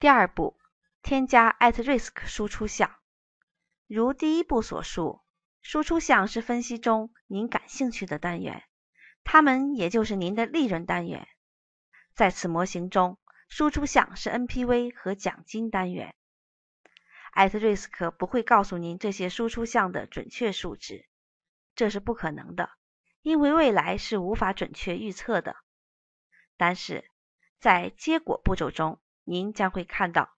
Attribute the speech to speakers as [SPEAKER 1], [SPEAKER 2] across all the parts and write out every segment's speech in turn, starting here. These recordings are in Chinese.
[SPEAKER 1] 第二步，添加 at risk 输出项。如第一步所述，输出项是分析中您感兴趣的单元，它们也就是您的利润单元。在此模型中，输出项是 NPV 和奖金单元。at risk 不会告诉您这些输出项的准确数值，这是不可能的，因为未来是无法准确预测的。但是，在结果步骤中。您将会看到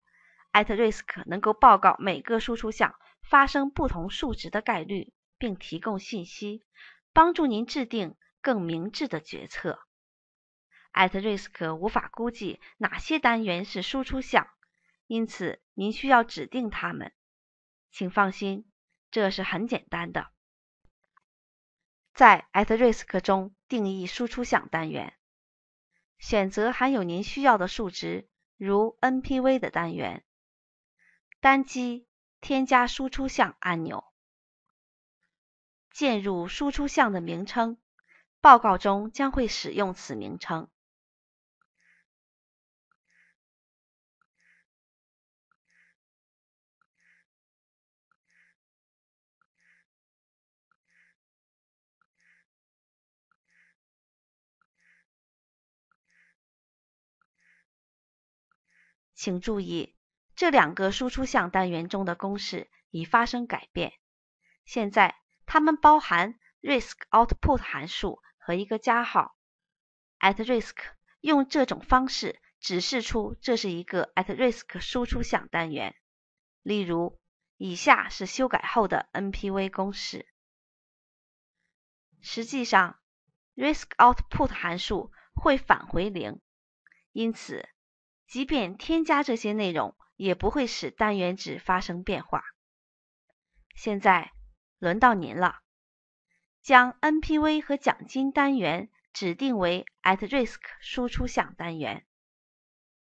[SPEAKER 1] ，At Risk 能够报告每个输出项发生不同数值的概率，并提供信息，帮助您制定更明智的决策。At Risk 无法估计哪些单元是输出项，因此您需要指定它们。请放心，这是很简单的。在 At Risk 中定义输出项单元，选择含有您需要的数值。如 NPV 的单元，单击“添加输出项”按钮，键入输出项的名称，报告中将会使用此名称。请注意，这两个输出项单元中的公式已发生改变。现在，它们包含 risk output 函数和一个加号 at risk。用这种方式指示出这是一个 at risk 输出项单元。例如，以下是修改后的 NPV 公式。实际上，risk output 函数会返回零，因此。即便添加这些内容，也不会使单元值发生变化。现在轮到您了，将 NPV 和奖金单元指定为 At Risk 输出项单元。